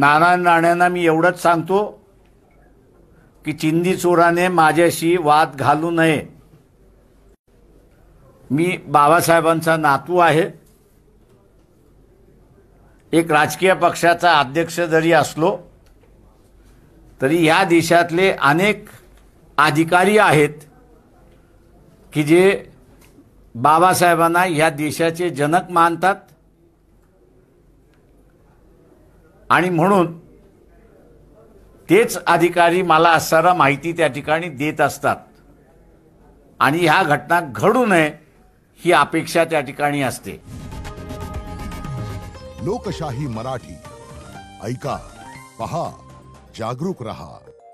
नाना नाण्यांना मी एवढंच सांगतो की चिंदी चोराने माझ्याशी वाद घालू नये मी बाबासाहेबांचा नातू आहे एक राजकीय पक्षाचा अध्यक्ष जरी असलो तरी ह्या देशातले अनेक अधिकारी आहेत की जे बाबासाहेबांना ह्या देशाचे जनक मानतात आणि म्हणून तेच अधिकारी मला असणारा माहिती त्या ठिकाणी देत असतात आणि ह्या घटना घडू नये ही अपेक्षा त्या ठिकाणी असते लोकशाही मराठी ऐका पहा जागरूक रहा